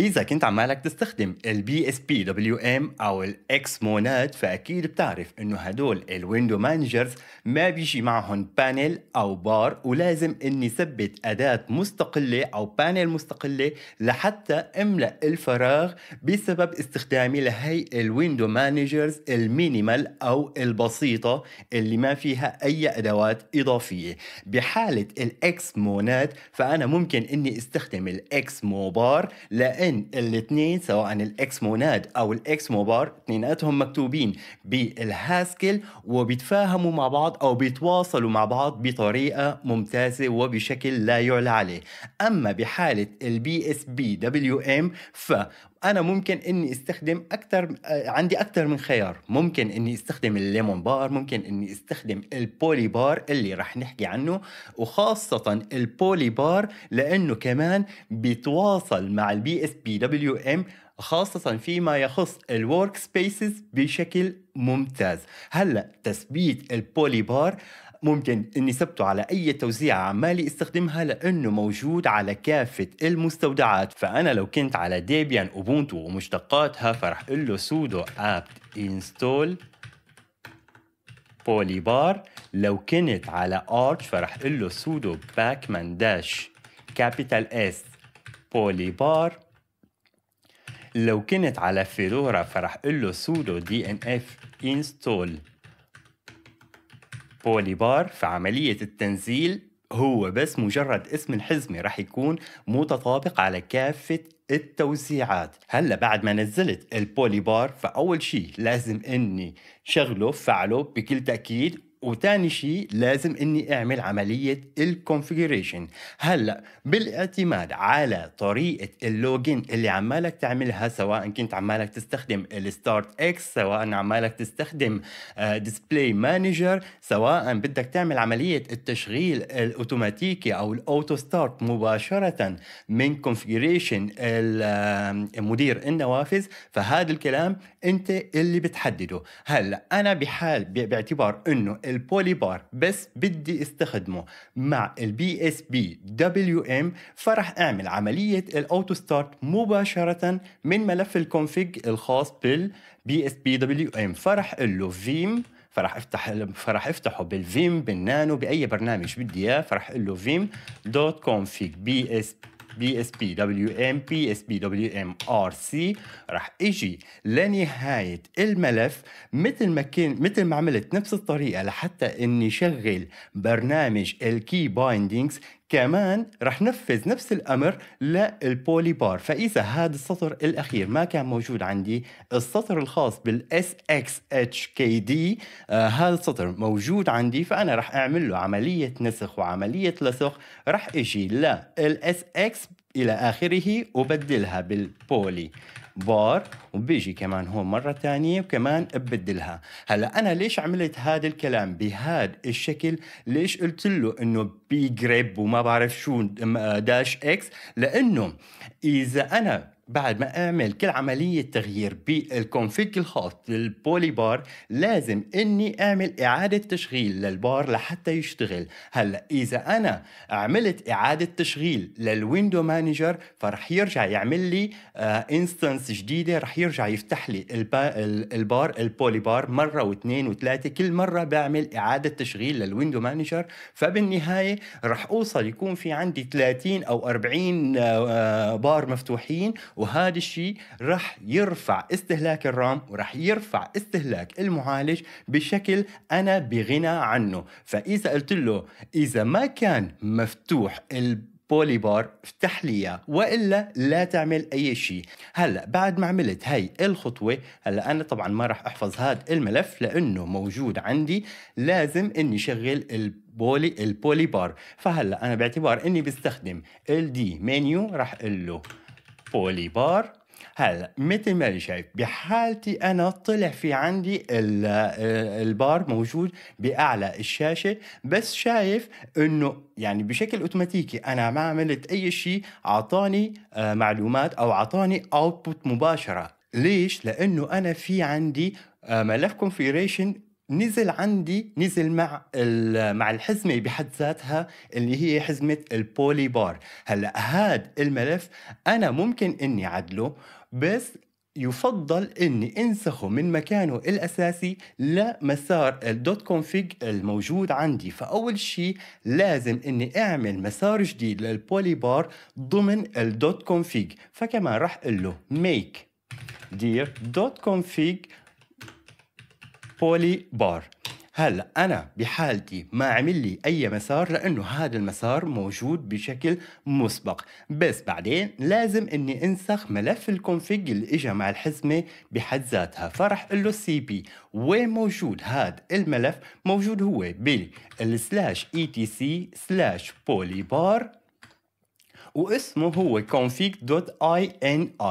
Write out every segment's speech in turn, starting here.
إذا كنت عمالك تستخدم الـ اس أو الـ موناد فأكيد بتعرف إنه هدول الويندو مانجرز ما بيجي معهم بانل أو بار ولازم إني ثبت أداة مستقلة أو بانل مستقلة لحتى أملأ الفراغ بسبب استخدامي لهي الويندو مانجرز المينيمال أو البسيطة اللي ما فيها أي أدوات إضافية بحالة الـ موناد فأنا ممكن إني استخدم الـ مو بار لأن من الاثنين سواء الاكس موناد او الاكس موبار اثنيناتهم مكتوبين بالهاسكل وبيتفاهموا مع بعض او بيتواصلوا مع بعض بطريقه ممتازه وبشكل لا يعلى عليه اما بحاله البي اس بي دبليو ام ف انا ممكن اني استخدم اكثر آه، عندي اكثر من خيار ممكن اني استخدم الليمون بار ممكن اني استخدم البولي بار اللي رح نحكي عنه وخاصه البولي بار لانه كمان بيتواصل مع البي اس بي دبليو ام خاصة فيما يخص الورك سبيسز بشكل ممتاز هلا تثبيت البولي بار ممكن اني ثبته على اي توزيع عمالي استخدمها لانه موجود على كافة المستودعات فانا لو كنت على ديبيان اوبونتو ومشتقاتها فرح اقول له sudo apt install polybar لو كنت على arch فرح اقول له sudo pacman dash capital s polybar لو كنت على فيدورا فرح اقول له sudo dnf install بوليبار في عملية التنزيل هو بس مجرد اسم الحزمة رح يكون متطابق على كافة التوزيعات هلا بعد ما نزلت البولي بار فأول شيء لازم أني شغله فعله بكل تاكيد وتاني شيء لازم اني اعمل عملية الكونفيجريشن هلا بالاعتماد على طريقة اللوجين اللي عمالك تعملها سواء كنت عمالك تستخدم الستارت اكس سواء عمالك تستخدم ديسبلاي آه، مانجر سواء بدك تعمل عملية التشغيل الاوتوماتيكي او الاوتو ستارت مباشرة من كونفيجريشن مدير النوافذ فهذا الكلام انت اللي بتحدده هلا انا بحال باعتبار انه البولي بار بس بدي استخدمه مع البي اس بي دبليو ام فرح اعمل عمليه الاوتو ستارت مباشره من ملف الكونفيج الخاص بالبي اس بي دبليو ام فرح اقول له فيم فرح افتح فرح افتحه بالفيم بالنانو باي برنامج بدي اياه فرح اقول له فيم دوت كونفيج بي اس بي اس بي دبليو ام بي اس بي دبليو ام ار سي رح اجي لنهايه الملف مثل ما كان مثل ما عملت نفس الطريقه لحتى اني شغل برنامج الكي بايندينجز كمان رح نفذ نفس الامر للبولي بار فاذا هذا السطر الاخير ما كان موجود عندي السطر الخاص بالاس اكس اتش كي دي آه، هذا السطر موجود عندي فانا رح اعمل له عمليه نسخ وعمليه لصق رح اجي للاس اكس الى اخره وبدلها بالبولي بار وبيجي كمان هون مرة تانية وكمان ببدلها هلا أنا ليش عملت هذا الكلام بهذا الشكل ليش قلت له إنه بي جريب وما بعرف شو آه، داش إكس لأنه إذا أنا بعد ما اعمل كل عملية تغيير بالكونفيك الخاص للبولي بار لازم اني اعمل اعادة تشغيل للبار لحتى يشتغل هلا اذا انا عملت اعادة تشغيل للويندو مانجر فرح يرجع يعمل لي انستنس آه، جديدة رح يرجع يفتح لي البار البولي بار مرة واثنين وثلاثة كل مرة بعمل اعادة تشغيل للويندو مانجر فبالنهاية رح اوصل يكون في عندي 30 او 40 آه، آه، بار مفتوحين وهذا الشيء راح يرفع استهلاك الرام وراح يرفع استهلاك المعالج بشكل انا بغنى عنه فاذا قلت له اذا ما كان مفتوح البولي بولي بار افتح لي اياه والا لا تعمل اي شيء هلا بعد ما عملت هاي الخطوه هلا انا طبعا ما راح احفظ هذا الملف لانه موجود عندي لازم اني شغل البولي البولي بار فهلا انا باعتبار اني بستخدم الدي منيو راح اقول له بار هلا مثل ما شايف بحالتي انا طلع في عندي آه، البار موجود باعلى الشاشه بس شايف انه يعني بشكل اوتوماتيكي انا ما عملت اي شيء اعطاني آه، معلومات او اعطاني اوتبوت مباشره ليش لانه انا في عندي آه، ملف كونفيجريشن نزل عندي نزل مع مع الحزمه بحد ذاتها اللي هي حزمه البولي بار هلا هاد الملف انا ممكن اني عدله بس يفضل اني انسخه من مكانه الاساسي لمسار الدوت كونفيج الموجود عندي فاول شيء لازم اني اعمل مسار جديد للبولي بار ضمن الدوت كونفيج فكمان راح اقول له ميك دير دوت كونفيج بولي بار هلا انا بحالتي ما عمل لي اي مسار لانه هذا المسار موجود بشكل مسبق بس بعدين لازم اني انسخ ملف الكونفيج اللي اجى مع الحزمه بحد ذاتها فرح اقول له سي بي وين موجود هذا الملف موجود هو بالسلاش اي تي سي سلاش بولي بار واسمه هو config.ini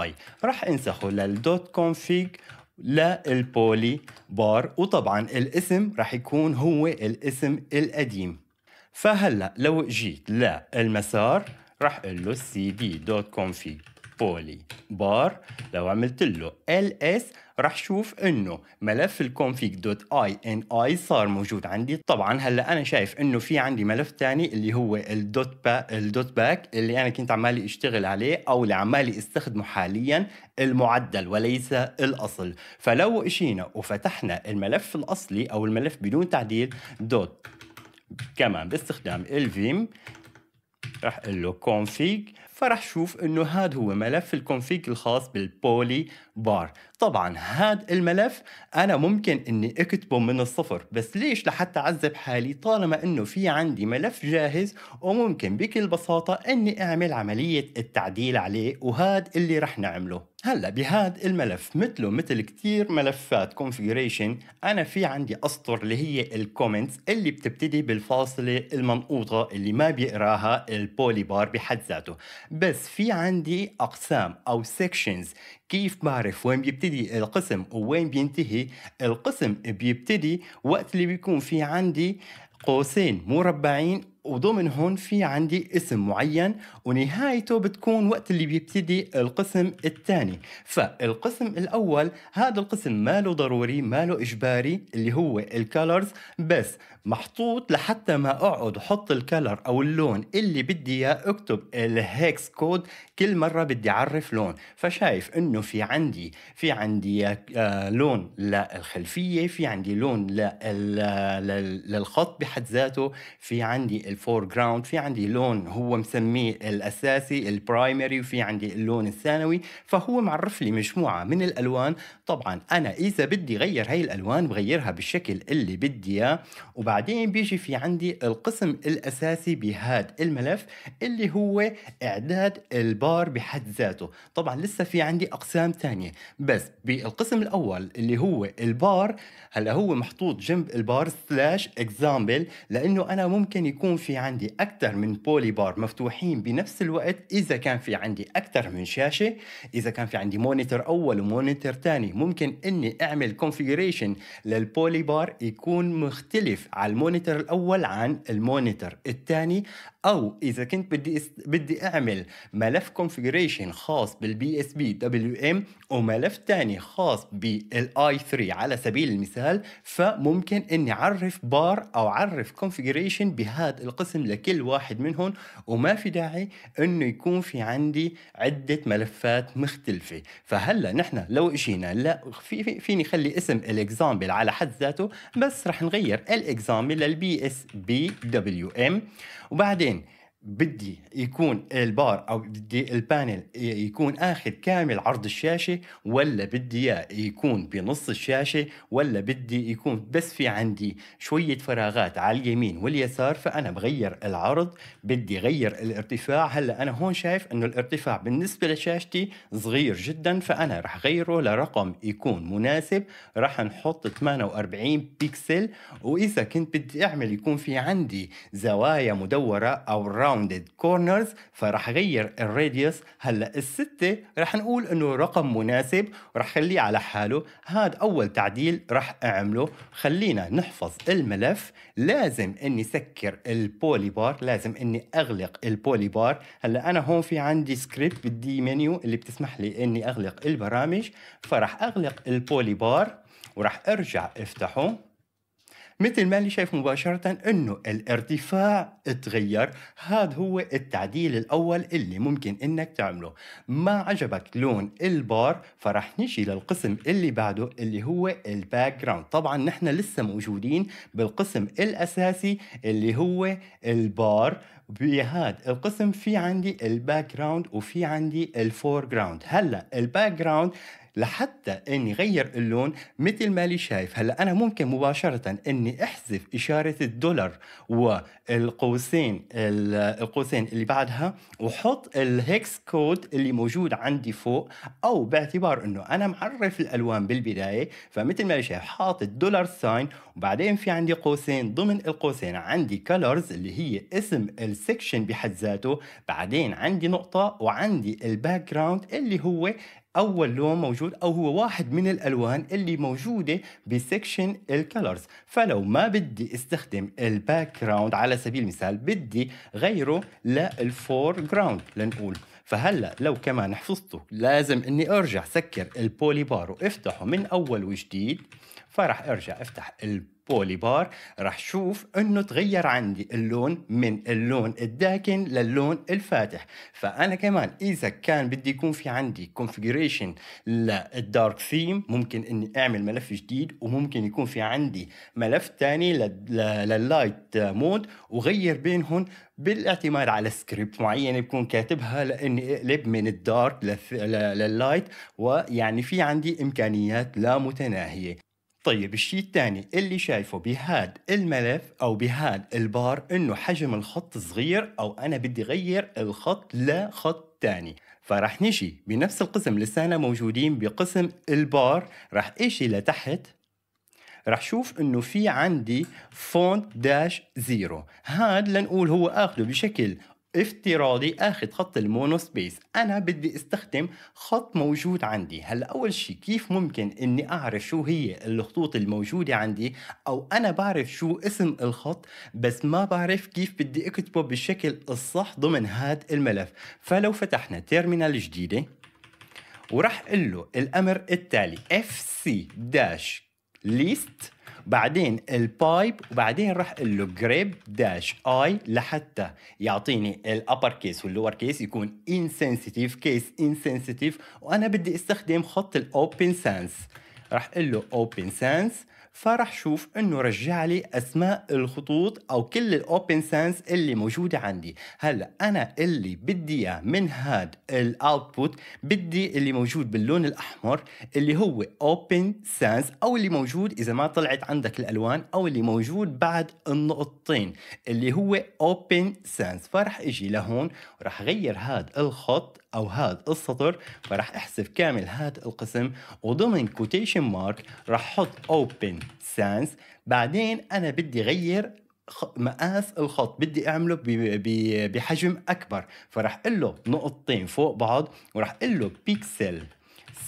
راح انسخه لل.config config للبولي بار وطبعا الاسم رح يكون هو الاسم القديم فهلا لو جيت للمسار رح اقول له cd.config بولي بار لو عملت له ls راح شوف انه ملف الكونفيج دوت اي ان اي صار موجود عندي طبعا هلا انا شايف انه في عندي ملف ثاني اللي هو الدوت با الدوت باك اللي انا كنت عمالي اشتغل عليه او اللي عمالي استخدمه حاليا المعدل وليس الاصل فلو اشينا وفتحنا الملف الاصلي او الملف بدون تعديل دوت كمان باستخدام الفيم راح اقول له config فرح شوف انه هاد هو ملف الكونفيك الخاص بالبولي بار طبعا هاد الملف انا ممكن اني اكتبه من الصفر بس ليش لحتى اعذب حالي طالما انه في عندي ملف جاهز وممكن بكل بساطة اني اعمل عملية التعديل عليه وهاد اللي رح نعمله هلا بهاد الملف مثله مثل كتير ملفات كونفيجريشن انا في عندي اسطر اللي هي الكومنتس اللي بتبتدي بالفاصله المنقوطه اللي ما بيقراها البولي بار بحد ذاته بس في عندي اقسام او سيكشنز كيف بعرف وين بيبتدي القسم ووين بينتهي القسم بيبتدي وقت اللي بيكون في عندي قوسين مربعين وضمن هون في عندي اسم معين ونهايته بتكون وقت اللي بيبتدي القسم الثاني فالقسم الاول هذا القسم ماله ضروري ماله اجباري اللي هو الكالرز بس محطوط لحتى ما اقعد احط الكلر او اللون اللي بدي اياه اكتب الهيكس كود كل مره بدي اعرف لون فشايف انه في عندي في عندي آه، لون للخلفيه في عندي لون للخط بحد ذاته في عندي الفور جراوند في عندي لون هو مسميه الاساسي البرايمري وفي عندي اللون الثانوي فهو معرف لي مجموعه من الالوان طبعا انا اذا بدي غير هاي الالوان بغيرها بالشكل اللي بدي اياه وبعدين بيجي في عندي القسم الأساسي بهذا الملف اللي هو إعداد البار بحد ذاته طبعا لسه في عندي أقسام تانية بس بالقسم الأول اللي هو البار هلا هو محطوط جنب البار سلاش اكزامبل لأنه أنا ممكن يكون في عندي أكثر من بولي بار مفتوحين بنفس الوقت إذا كان في عندي أكثر من شاشة إذا كان في عندي مونيتر أول ومونيتر تاني ممكن إني أعمل كونفيجريشن للبولي بار يكون مختلف على المونيتر الاول عن المونيتر الثاني او اذا كنت بدي بدي اعمل ملف كونفجريشن خاص بالبي اس بي دبليو ام وملف ثاني خاص بالاي 3 على سبيل المثال فممكن اني اعرف بار او اعرف كونفجريشن بهذا القسم لكل واحد منهم وما في داعي انه يكون في عندي عده ملفات مختلفه فهلا نحن لو اجينا لا في فيني خلي اسم الاكزامبل على حد ذاته بس رح نغير الاكزامبل عصام للبي اس بي دبليو ام وبعدين بدي يكون البار او بدي البانل يكون اخذ كامل عرض الشاشه ولا بدي اياه يكون بنص الشاشه ولا بدي يكون بس في عندي شويه فراغات على اليمين واليسار فانا بغير العرض بدي غير الارتفاع هلا انا هون شايف انه الارتفاع بالنسبه لشاشتي صغير جدا فانا رح غيره لرقم يكون مناسب رح نحط 48 بيكسل واذا كنت بدي اعمل يكون في عندي زوايا مدوره او راوند rounded corners فرح غير الراديوس هلا الستة رح نقول انه رقم مناسب ورح خليه على حاله هاد اول تعديل رح اعمله خلينا نحفظ الملف لازم اني سكر البولي بار لازم اني اغلق البولي بار هلا انا هون في عندي سكريبت بالدي منيو اللي بتسمح لي اني اغلق البرامج فرح اغلق البولي بار وراح ارجع افتحه مثل ما اللي شايف مباشرة أنه الارتفاع تغير هذا هو التعديل الأول اللي ممكن أنك تعمله ما عجبك لون البار فرح نجي للقسم اللي بعده اللي هو الباك جراوند طبعا نحن لسه موجودين بالقسم الأساسي اللي هو البار بهذا القسم في عندي الباك جراوند وفي عندي الفور جراوند هلا الباك جراوند لحتى اني غير اللون مثل ما لي شايف هلا انا ممكن مباشره اني احذف اشاره الدولار والقوسين القوسين اللي بعدها وحط الهكس كود اللي موجود عندي فوق او باعتبار انه انا معرف الالوان بالبدايه فمثل ما لي شايف حاطط دولار ساين وبعدين في عندي قوسين ضمن القوسين عندي كلرز اللي هي اسم السكشن بحد ذاته بعدين عندي نقطه وعندي الباك جراوند اللي هو اول لون موجود او هو واحد من الالوان اللي موجوده بسكشن الكالرز فلو ما بدي استخدم الباك جراوند على سبيل المثال بدي غيره للفور جراوند لنقول فهلا لو كمان حفظته لازم اني ارجع سكر البولي بار وافتحه من اول وجديد فراح ارجع افتح البولي بولي بار رح شوف انه تغير عندي اللون من اللون الداكن للون الفاتح فانا كمان اذا كان بدي يكون في عندي كونفيجريشن للدارك ثيم ممكن اني اعمل ملف جديد وممكن يكون في عندي ملف ثاني لللايت مود وغير بينهم بالاعتماد على سكريبت معين بكون كاتبها لاني اقلب من الدارك لللايت ويعني في عندي امكانيات لا متناهيه طيب الشيء الثاني اللي شايفه بهاد الملف او بهاد البار انه حجم الخط صغير او انا بدي غير الخط لخط ثاني فراح نجي بنفس القسم لسانا موجودين بقسم البار راح اجي لتحت راح شوف انه في عندي فونت داش زيرو هاد لنقول هو اخذه بشكل افتراضي اخذ خط المونو سبيس انا بدي استخدم خط موجود عندي هلا اول شيء كيف ممكن اني اعرف شو هي الخطوط الموجوده عندي او انا بعرف شو اسم الخط بس ما بعرف كيف بدي اكتبه بالشكل الصح ضمن هذا الملف فلو فتحنا تيرمينال جديده وراح اقول له الامر التالي fc داش list بعدين البايب وبعدين راح اقول له جريب داش اي لحتى يعطيني الابر كيس واللور كيس يكون انسنسيتيف كيس انسنسيتيف وانا بدي استخدم خط الاوبن سانس راح اقول له اوبن سانس فرح شوف انه رجع لي اسماء الخطوط او كل الاوبن سانس اللي موجوده عندي هلا انا اللي بدي اياه من هاد الاوتبوت بدي اللي موجود باللون الاحمر اللي هو اوبن سانس او اللي موجود اذا ما طلعت عندك الالوان او اللي موجود بعد النقطتين اللي هو اوبن سانس فرح اجي لهون وراح اغير هاد الخط او هاد السطر فراح احذف كامل هاد القسم وضمن كوتيشن مارك راح احط اوبن سانس بعدين انا بدي غير مقاس الخط بدي اعمله بحجم اكبر فراح اقول له نقطتين فوق بعض وراح اقول له بيكسل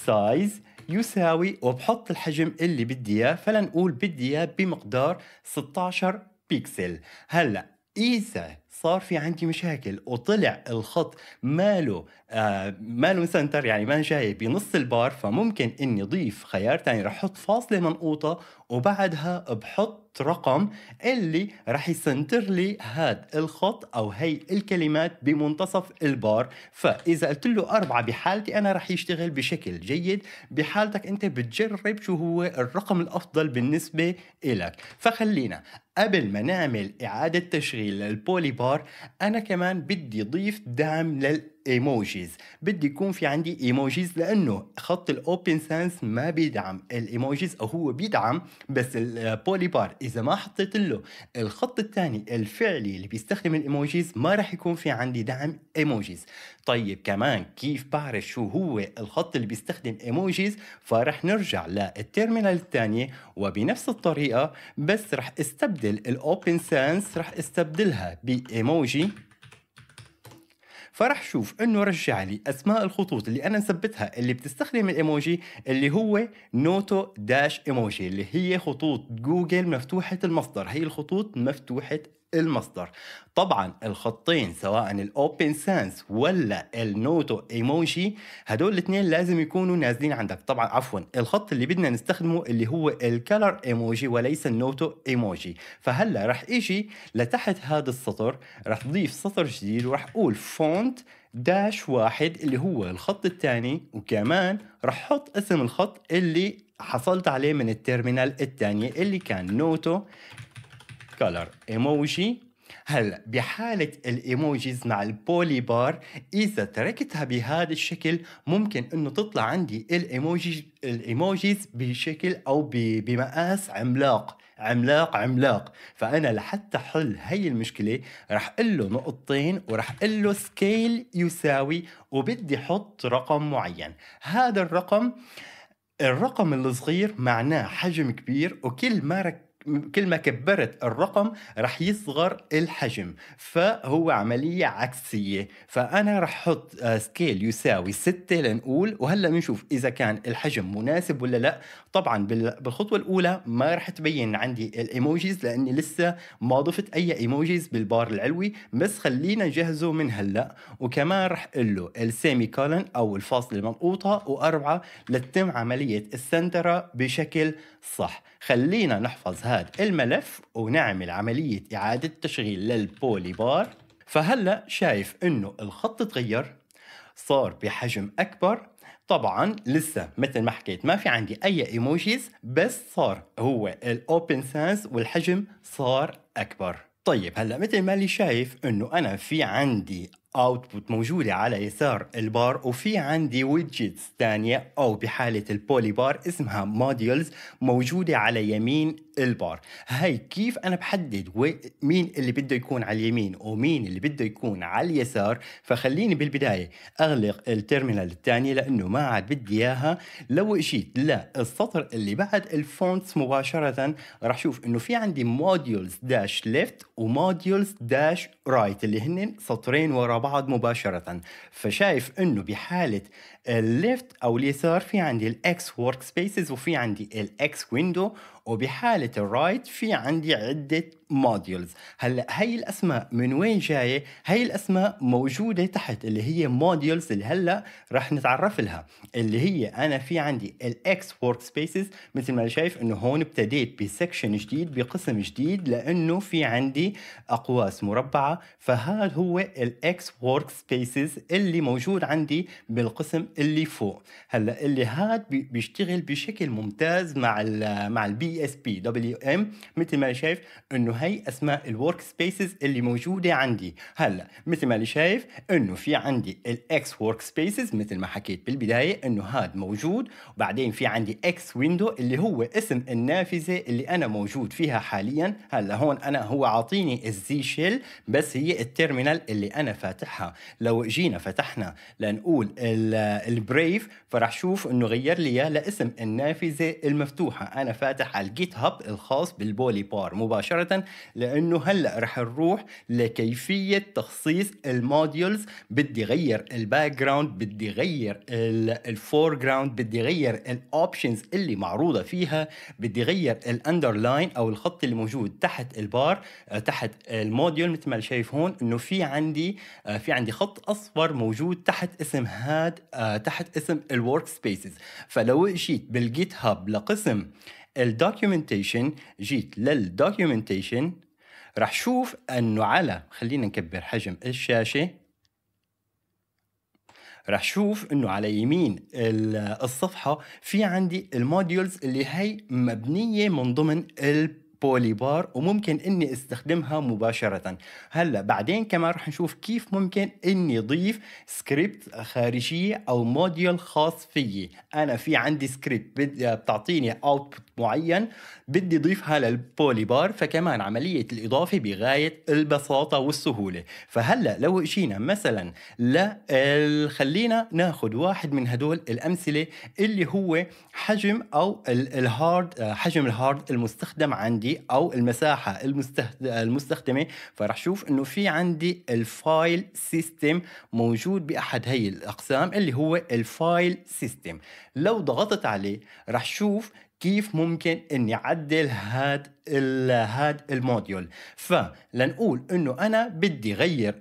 سايز يساوي وبحط الحجم اللي بدي اياه فلنقول بدي اياه بمقدار 16 بيكسل هلا اذا صار في عندي مشاكل وطلع الخط ماله آه ماله سنتر يعني ما جاي بنص البار فممكن اني اضيف خيار ثاني رح احط فاصله منقوطه وبعدها بحط رقم اللي رح يسنتر لي هاد الخط او هي الكلمات بمنتصف البار فاذا قلت له أربعة بحالتي انا رح يشتغل بشكل جيد بحالتك انت بتجرب شو هو الرقم الافضل بالنسبه إلك فخلينا قبل ما نعمل إعادة تشغيل للبولي بار أنا كمان بدي ضيف دعم لل ايموجيز بدي يكون في عندي ايموجيز لانه خط الاوبن سانس ما بيدعم الايموجيز او هو بيدعم بس البولي بار اذا ما حطيت له الخط الثاني الفعلي اللي بيستخدم الايموجيز ما راح يكون في عندي دعم ايموجيز طيب كمان كيف بعرف شو هو الخط اللي بيستخدم ايموجيز فرح نرجع للتيرمينال الثانية وبنفس الطريقة بس رح استبدل الاوبن سانس رح استبدلها بايموجي فرح شوف انه رجع لي اسماء الخطوط اللي انا نثبتها اللي بتستخدم الايموجي اللي هو نوتو داش ايموجي اللي هي خطوط جوجل مفتوحه المصدر هي الخطوط مفتوحه المصدر طبعا الخطين سواء الاوبن سانس ولا النوتو ايموجي هدول الاثنين لازم يكونوا نازلين عندك طبعا عفوا الخط اللي بدنا نستخدمه اللي هو الكلر ايموجي وليس النوتو ايموجي فهلا رح اجي لتحت هذا السطر رح ضيف سطر جديد ورح اقول فونت داش واحد اللي هو الخط الثاني وكمان رح حط اسم الخط اللي حصلت عليه من التيرمينال الثانية اللي كان نوتو كولر ايموجي هلا بحالة الايموجيز مع البولي بار إذا تركتها بهذا الشكل ممكن إنه تطلع عندي الايموجي الايموجيز بشكل أو بمقاس عملاق عملاق عملاق فأنا لحتى حل هي المشكلة رح قل له نقطتين ورح قل له سكيل يساوي وبدي حط رقم معين هذا الرقم الرقم الصغير معناه حجم كبير وكل ما رك كل ما كبرت الرقم رح يصغر الحجم فهو عملية عكسية فأنا رح حط سكيل آه، يساوي 6 لنقول وهلأ بنشوف إذا كان الحجم مناسب ولا لا طبعا بالخطوة الأولى ما رح تبين عندي الإيموجيز لأني لسه ما ضفت أي إيموجيز بالبار العلوي بس خلينا نجهزه من هلأ وكمان رح أقول له السيمي كولن أو الفاصلة المنقوطة وأربعة لتتم عملية السنترة بشكل صح خلينا نحفظ هذا الملف ونعمل عملية إعادة تشغيل للبولي بار فهلأ شايف إنه الخط تغير صار بحجم أكبر طبعا لسه مثل ما حكيت ما في عندي اي ايموجيز بس صار هو الاوبن سانس والحجم صار اكبر طيب هلا مثل ما اللي شايف انه انا في عندي اوتبوت موجودة على يسار البار وفي عندي ويدجتس ثانية او بحالة البولي بار اسمها موديولز موجودة على يمين البار هاي كيف انا بحدد مين اللي بده يكون على اليمين ومين اللي بده يكون على اليسار فخليني بالبداية اغلق الترمينال الثانية لانه ما عاد بدي اياها لو اجيت للسطر اللي بعد الفونتس مباشرة راح شوف انه في عندي موديولز داش ليفت وموديولز داش رايت اللي هن سطرين ورا بعض مباشرة فشايف انه بحالة الليفت او اليسار في عندي الاكس ورك سبيسز وفي عندي الاكس ويندو وبحالة الرايت في عندي عدة موديولز هلا هي الاسماء من وين جايه هي الاسماء موجوده تحت اللي هي موديولز اللي هلا رح نتعرف لها اللي هي انا في عندي الاكس ورك سبيسز مثل ما شايف انه هون ابتديت بسكشن جديد بقسم جديد لانه في عندي اقواس مربعه فهذا هو الاكس ورك سبيسز اللي موجود عندي بالقسم اللي فوق هلا اللي هاد بيشتغل بشكل ممتاز مع ال مع البي اس بي دبليو ام مثل ما شايف انه هي اسماء الورك سبيسز اللي موجوده عندي هلا مثل ما شايف انه في عندي الاكس ورك سبيسز مثل ما حكيت بالبدايه انه هذا موجود وبعدين في عندي اكس ويندو اللي هو اسم النافذه اللي انا موجود فيها حاليا هلا هون انا هو عاطيني الزي شيل بس هي التيرمينال اللي انا فاتحها لو جينا فتحنا لنقول البريف فرح شوف انه غير لي لاسم النافذه المفتوحه انا فاتح على الجيت هاب الخاص بالبولي بار مباشرة لأنه هلأ رح نروح لكيفية تخصيص الموديولز بدي غير الباك جراوند بدي غير الفور جراوند بدي غير الأوبشنز اللي معروضة فيها بدي غير الأندرلاين أو الخط اللي موجود تحت البار آه، تحت الموديول مثل ما شايف هون انه في عندي آه، في عندي خط اصفر موجود تحت اسم هاد آه، تحت اسم الورك سبيسز فلو جيت بالجيت هاب لقسم الدوكيومنتيشن جيت للدوكيومنتيشن راح شوف انه على خلينا نكبر حجم الشاشه راح شوف انه على يمين الصفحه في عندي الموديولز اللي هي مبنيه من ضمن ال بولي بار وممكن اني استخدمها مباشرة هلا بعدين كمان رح نشوف كيف ممكن اني اضيف سكريبت خارجية او موديول خاص فيي انا في عندي سكريبت بتعطيني اوتبوت معين بدي ضيفها للبولي بار فكمان عملية الإضافة بغاية البساطة والسهولة فهلأ لو اجينا مثلا ل خلينا ناخد واحد من هدول الأمثلة اللي هو حجم أو الهارد حجم الهارد المستخدم عندي أو المساحة المستخدمة فرح شوف أنه في عندي الفايل سيستم موجود بأحد هي الأقسام اللي هو الفايل سيستم لو ضغطت عليه رح شوف كيف ممكن اني اعدل هاد هاد الموديول فلنقول انه انا بدي غير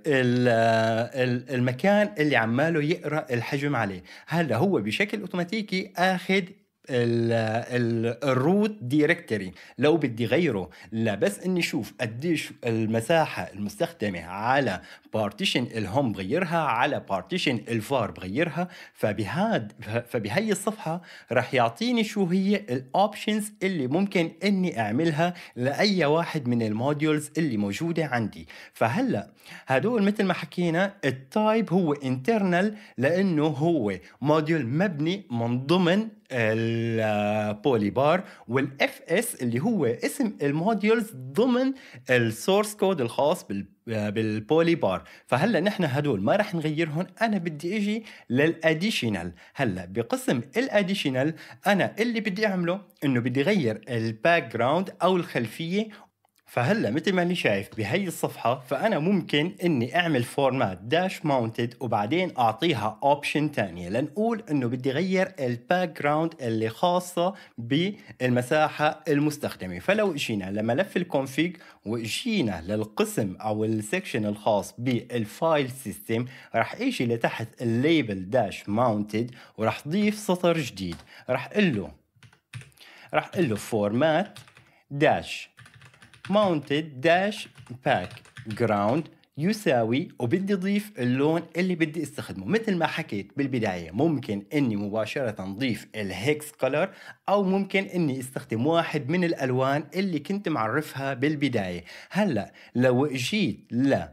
المكان اللي عماله يقرا الحجم عليه هلا هو بشكل اوتوماتيكي اخذ الروت دايركتوري لو بدي غيره لا بس اني اشوف قديش المساحه المستخدمه على بارتيشن الهوم بغيرها على بارتيشن الفار بغيرها فبهاد فبهي الصفحه رح يعطيني شو هي الاوبشنز اللي ممكن اني اعملها لاي واحد من الموديولز اللي موجوده عندي فهلا هدول مثل ما حكينا التايب هو انترنال لانه هو موديول مبني من ضمن البولي بار والاف اس اللي هو اسم الموديولز ضمن السورس كود الخاص بالبولي بار فهلا نحن هدول ما رح نغيرهم انا بدي اجي للاديشنال هلا بقسم الاديشنال انا اللي بدي اعمله انه بدي اغير الباك جراوند او الخلفيه فهلا مثل ما اني شايف بهي الصفحه فانا ممكن اني اعمل فورمات داش ماونتد وبعدين اعطيها اوبشن ثانيه لنقول انه بدي غير الباك جراوند اللي خاصه بالمساحه المستخدمه فلو اجينا لملف الكونفيج واجينا للقسم او السكشن الخاص بالفايل سيستم راح اجي لتحت الليبل داش ماونتد وراح ضيف سطر جديد راح اقول له راح اقول له فورمات داش mounted dash ground يساوي وبدي اضيف اللون اللي بدي استخدمه مثل ما حكيت بالبدايه ممكن اني مباشره اضيف الهيكس كولر او ممكن اني استخدم واحد من الالوان اللي كنت معرفها بالبدايه هلا لو اجيت ل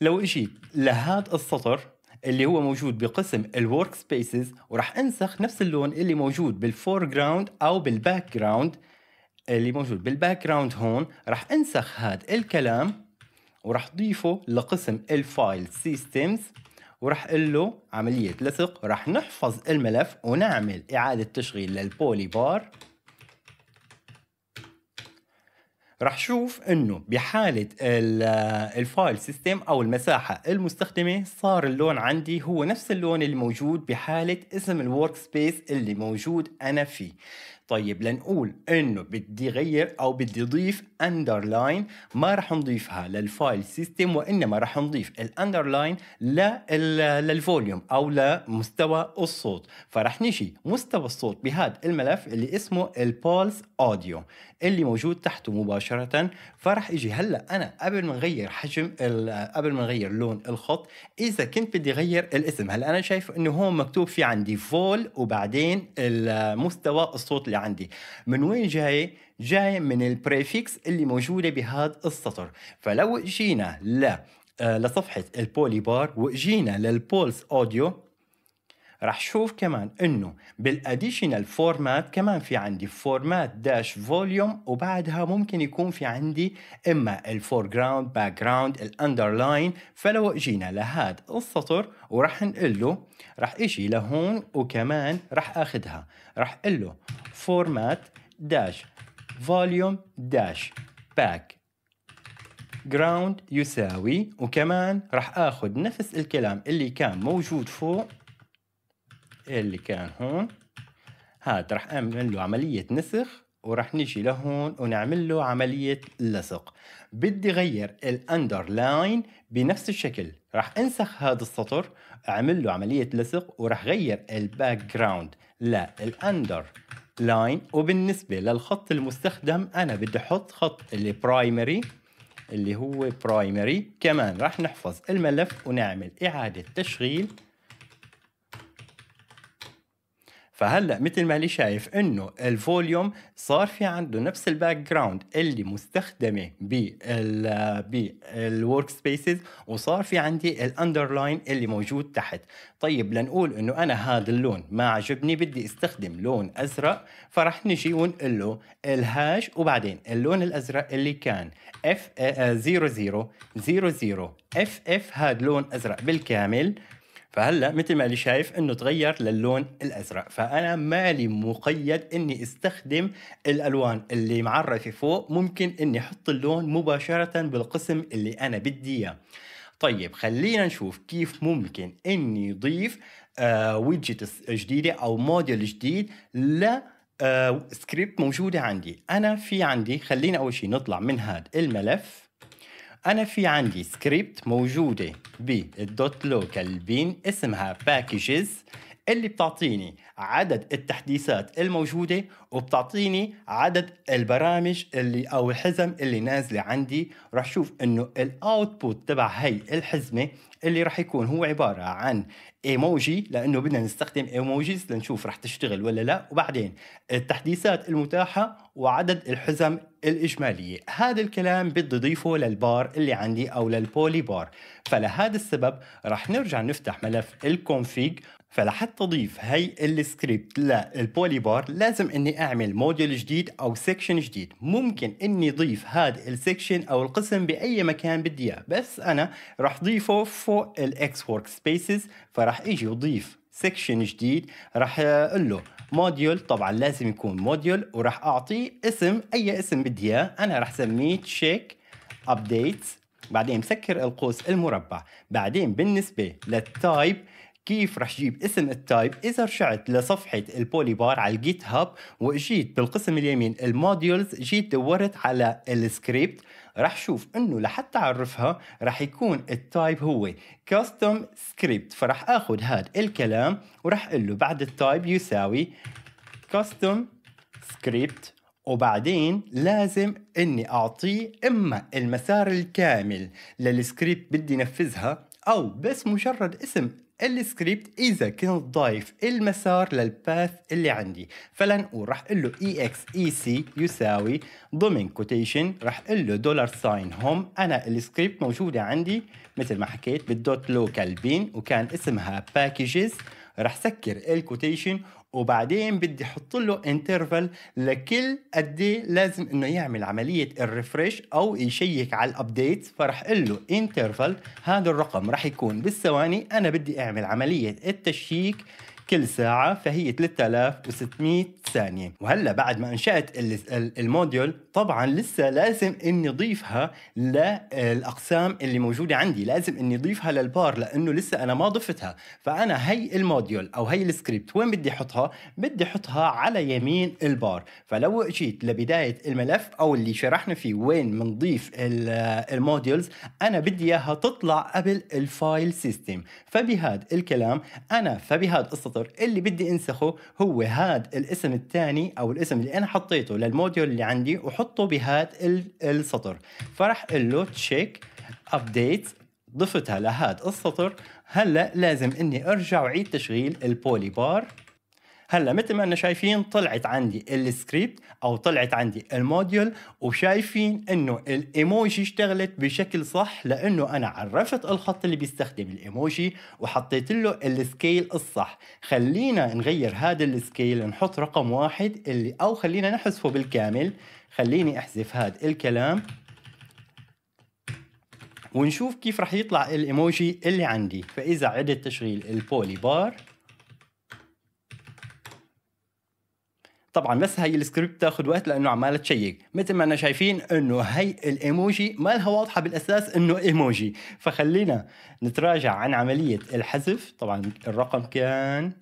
لو اجيت لهذا السطر اللي هو موجود بقسم الورك سبيسز وراح انسخ نفس اللون اللي موجود بالفور جراوند او بالباك جراوند اللي موجود بالباك جراوند هون راح انسخ هذا الكلام وراح ضيفه لقسم الفايل سيستمز وراح اقول له عملية لصق راح نحفظ الملف ونعمل إعادة تشغيل للبولي بار راح شوف انه بحالة الفايل سيستم او المساحة المستخدمة صار اللون عندي هو نفس اللون اللي موجود بحالة اسم الورك سبيس اللي موجود انا فيه طيب لنقول انه بدي غير او بدي ضيف اندرلاين ما رح نضيفها للفايل سيستم وانما رح نضيف الاندرلاين للفوليوم او لمستوى الصوت فرح نجي مستوى الصوت بهذا الملف اللي اسمه البولس اوديو اللي موجود تحته مباشره فرح اجي هلا انا قبل ما نغير حجم قبل ما نغير لون الخط اذا كنت بدي اغير الاسم هلا انا شايف انه هون مكتوب في عندي فول وبعدين مستوى الصوت اللي عندي من وين جاي جاي من البريفيكس اللي موجوده بهذا السطر فلو جينا ل آه، لصفحه البولي بار واجينا للبولس اوديو رح شوف كمان انه بالاديشنال فورمات كمان في عندي فورمات داش فوليوم وبعدها ممكن يكون في عندي اما جراوند باك جراوند الاندرلاين فلو اجينا لهاد السطر ورح نقول له رح اجي لهون وكمان راح اخذها راح اقول له فورمات داش فوليوم داش باك جراوند يساوي وكمان راح اخذ نفس الكلام اللي كان موجود فوق اللي كان هون هاد راح اعمل له عملية نسخ وراح نيجي لهون ونعمل له عملية لصق بدي غير الاندرلاين بنفس الشكل راح انسخ هذا السطر اعمل له عملية لصق وراح غير الباك جراوند للاندر لاين وبالنسبة للخط المستخدم انا بدي احط خط البرايمري اللي هو برايمري كمان راح نحفظ الملف ونعمل اعادة تشغيل فهلا مثل ما اللي شايف انه الفوليوم صار في عنده نفس الباك جراوند اللي مستخدمه بال بالورك سبيسز وصار في عندي الاندرلاين اللي موجود تحت طيب لنقول انه انا هذا اللون ما عجبني بدي استخدم لون ازرق فرح نجي ونقول له الهاش وبعدين اللون الازرق اللي كان اف 0000 اف اف هذا لون ازرق بالكامل فهلا مثل ما اللي شايف انه تغير للون الازرق فانا مالي مقيد اني استخدم الالوان اللي معرفه فوق ممكن اني احط اللون مباشره بالقسم اللي انا بدي اياه طيب خلينا نشوف كيف ممكن اني اضيف آه ويدجت جديده او موديل جديد ل آه سكريبت موجوده عندي انا في عندي خلينا اول شيء نطلع من هذا الملف انا في عندي سكريبت موجوده بالدوت لوكال بين اسمها باكجز اللي بتعطيني عدد التحديثات الموجوده وبتعطيني عدد البرامج اللي او الحزم اللي نازله عندي رح شوف انه الاوتبوت تبع هي الحزمه اللي رح يكون هو عباره عن ايموجي لانه بدنا نستخدم ايموجيز لنشوف رح تشتغل ولا لا وبعدين التحديثات المتاحه وعدد الحزم الاجماليه هذا الكلام بدي ضيفه للبار اللي عندي او للبولي بار فلهذا السبب رح نرجع نفتح ملف الكونفيج فلحتى ضيف هي اللي سكريبت للبولي بار لازم اني اعمل موديل جديد او سيكشن جديد ممكن اني ضيف هذا السيكشن او القسم باي مكان بدي اياه بس انا راح ضيفه فوق الاكس ورك سبيسز فراح اجي وضيف سيكشن جديد راح اقول له موديول طبعا لازم يكون موديول وراح اعطيه اسم اي اسم بدي اياه انا راح اسميه تشيك ابديتس بعدين مسكر القوس المربع بعدين بالنسبه للتايب كيف رح جيب اسم التايب اذا رجعت لصفحه البولي بار على الجيت هاب واجيت بالقسم اليمين الموديولز جيت دورت على السكريبت رح شوف انه لحتى اعرفها رح يكون التايب هو كاستم سكريبت فرح اخذ هذا الكلام ورح اقول له بعد التايب يساوي كاستم سكريبت وبعدين لازم اني اعطيه اما المسار الكامل للسكريبت بدي نفذها او بس مجرد اسم السكريبت اذا كنت ضايف المسار للباث اللي عندي فلنقول e e راح اقول له اي اكس اي سي يساوي ضمن كوتيشن راح اقول له دولار ساين هوم انا السكريبت موجوده عندي مثل ما حكيت بالدوت لوكال بين وكان اسمها باكجز راح سكر الكوتيشن وبعدين بدي احط له انترفال لكل قد إيه لازم انه يعمل عمليه الريفرش او يشيك على الابديت فرح اقول له انترفال هذا الرقم رح يكون بالثواني انا بدي اعمل عمليه التشيك كل ساعة فهي 3600 ثانية وهلا بعد ما انشأت الموديول طبعا لسه لازم اني اضيفها للاقسام اللي موجودة عندي لازم اني اضيفها للبار لانه لسه انا ما ضفتها فانا هي الموديول او هي السكريبت وين بدي احطها بدي احطها على يمين البار فلو اجيت لبداية الملف او اللي شرحنا فيه وين بنضيف الموديولز انا بدي اياها تطلع قبل الفايل سيستم فبهذا الكلام انا فبهذا قصة العنصر اللي بدي انسخه هو هاد الاسم الثاني او الاسم اللي انا حطيته للموديول اللي عندي وحطه بهاد السطر فرح اقول له تشيك ابديت ضفتها لهاد السطر هلا لازم اني ارجع واعيد تشغيل البولي بار هلا مثل ما انا شايفين طلعت عندي السكريبت او طلعت عندي الموديول وشايفين انه الايموجي اشتغلت بشكل صح لانه انا عرفت الخط اللي بيستخدم الايموجي وحطيت له السكيل الصح خلينا نغير هذا السكيل نحط رقم واحد اللي او خلينا نحذفه بالكامل خليني احذف هذا الكلام ونشوف كيف رح يطلع الايموجي اللي عندي فاذا عدت تشغيل البولي بار طبعا بس هي السكريبت تاخذ وقت لانه عماله تشيك مثل ما انا شايفين انه هي الايموجي ما لها واضحه بالاساس انه ايموجي فخلينا نتراجع عن عمليه الحذف طبعا الرقم كان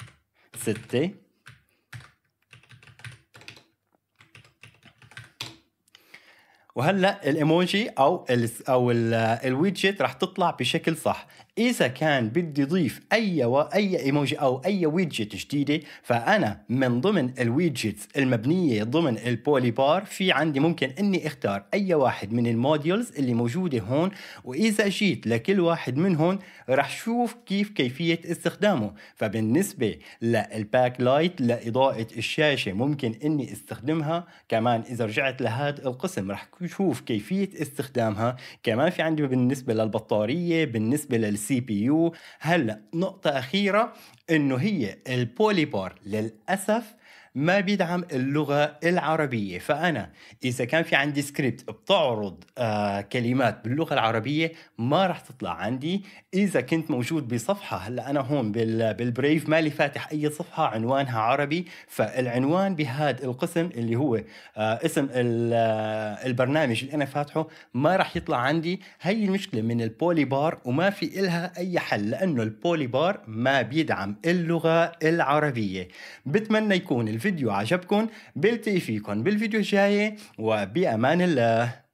ستة وهلا الايموجي او الـ او الويدجت رح تطلع بشكل صح اذا كان بدي اضيف اي و... اي ايموجي او اي ويدجت جديده فانا من ضمن الويدجتس المبنيه ضمن البولي بار في عندي ممكن اني اختار اي واحد من الموديولز اللي موجوده هون واذا جيت لكل واحد منهم رح شوف كيف كيفيه استخدامه فبالنسبه للباك لايت لاضاءه الشاشه ممكن اني استخدمها كمان اذا رجعت لهذا القسم رح شوف كيفيه استخدامها كمان في عندي بالنسبه للبطاريه بالنسبه لل السي بي يو هلا نقطه اخيره انه هي البوليبار للاسف ما بيدعم اللغه العربيه فانا اذا كان في عندي سكريبت بتعرض آه كلمات باللغه العربيه ما راح تطلع عندي اذا كنت موجود بصفحه هلا انا هون بالبريف مالي فاتح اي صفحه عنوانها عربي فالعنوان بهذا القسم اللي هو آه اسم آه، البرنامج اللي انا فاتحه ما راح يطلع عندي هي المشكله من البولي بار وما في إلها اي حل لانه البولي بار ما بيدعم اللغه العربيه بتمنى يكون الفيديو الفيديو عجبكم بلتقي فيكم بالفيديو الجاي وبأمان الله